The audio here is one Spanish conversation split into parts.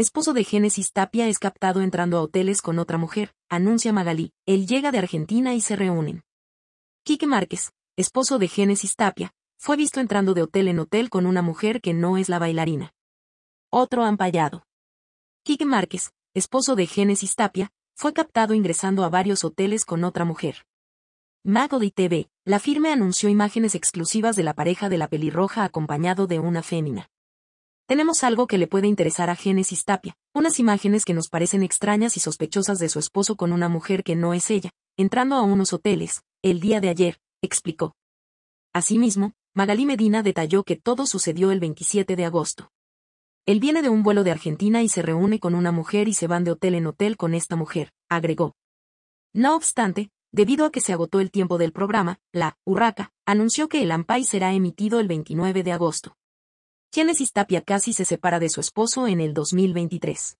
Esposo de Génesis Tapia es captado entrando a hoteles con otra mujer, anuncia Magalí. Él llega de Argentina y se reúnen. Quique Márquez, esposo de Génesis Tapia, fue visto entrando de hotel en hotel con una mujer que no es la bailarina. Otro ampallado. Quique Márquez, esposo de Génesis Tapia, fue captado ingresando a varios hoteles con otra mujer. de TV, la firme anunció imágenes exclusivas de la pareja de la pelirroja acompañado de una fémina. Tenemos algo que le puede interesar a Génesis Tapia, unas imágenes que nos parecen extrañas y sospechosas de su esposo con una mujer que no es ella, entrando a unos hoteles, el día de ayer, explicó. Asimismo, Magalí Medina detalló que todo sucedió el 27 de agosto. Él viene de un vuelo de Argentina y se reúne con una mujer y se van de hotel en hotel con esta mujer, agregó. No obstante, debido a que se agotó el tiempo del programa, la Urraca anunció que el Ampay será emitido el 29 de agosto. Genesis Tapia casi se separa de su esposo en el 2023.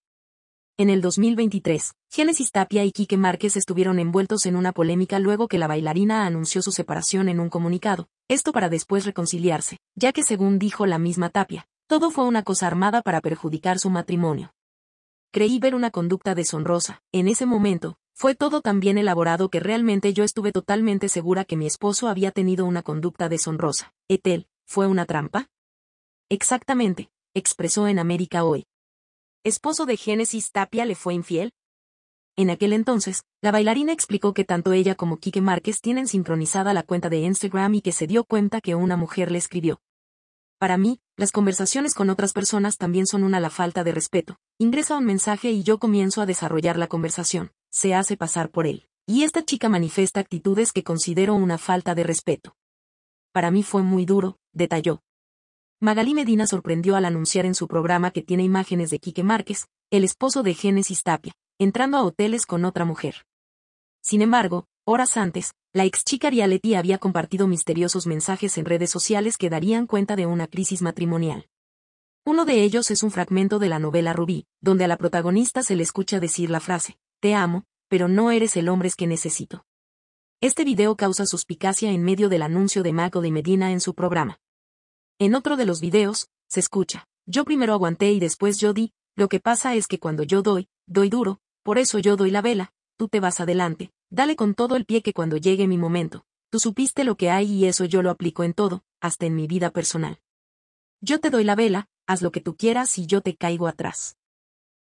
En el 2023, Genesis Tapia y Quique Márquez estuvieron envueltos en una polémica luego que la bailarina anunció su separación en un comunicado, esto para después reconciliarse, ya que según dijo la misma Tapia, todo fue una cosa armada para perjudicar su matrimonio. Creí ver una conducta deshonrosa, en ese momento, fue todo tan bien elaborado que realmente yo estuve totalmente segura que mi esposo había tenido una conducta deshonrosa. Etel, ¿fue una trampa? Exactamente, expresó en América Hoy. ¿Esposo de Génesis Tapia le fue infiel? En aquel entonces, la bailarina explicó que tanto ella como Quique Márquez tienen sincronizada la cuenta de Instagram y que se dio cuenta que una mujer le escribió. Para mí, las conversaciones con otras personas también son una la falta de respeto. Ingresa un mensaje y yo comienzo a desarrollar la conversación, se hace pasar por él. Y esta chica manifiesta actitudes que considero una falta de respeto. Para mí fue muy duro, detalló. Magalí Medina sorprendió al anunciar en su programa que tiene imágenes de Quique Márquez, el esposo de Génesis Tapia, entrando a hoteles con otra mujer. Sin embargo, horas antes, la ex chica Rialetti había compartido misteriosos mensajes en redes sociales que darían cuenta de una crisis matrimonial. Uno de ellos es un fragmento de la novela Rubí, donde a la protagonista se le escucha decir la frase, Te amo, pero no eres el hombre que necesito. Este video causa suspicacia en medio del anuncio de Mago de Medina en su programa. En otro de los videos, se escucha, yo primero aguanté y después yo di, lo que pasa es que cuando yo doy, doy duro, por eso yo doy la vela, tú te vas adelante, dale con todo el pie que cuando llegue mi momento, tú supiste lo que hay y eso yo lo aplico en todo, hasta en mi vida personal. Yo te doy la vela, haz lo que tú quieras y yo te caigo atrás.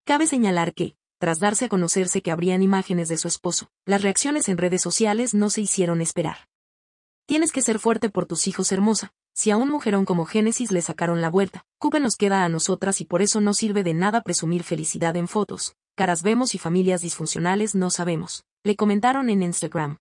Cabe señalar que, tras darse a conocerse que habrían imágenes de su esposo, las reacciones en redes sociales no se hicieron esperar. Tienes que ser fuerte por tus hijos hermosa, si a un mujerón como Génesis le sacaron la vuelta, Cuba nos queda a nosotras y por eso no sirve de nada presumir felicidad en fotos. Caras vemos y familias disfuncionales no sabemos. Le comentaron en Instagram.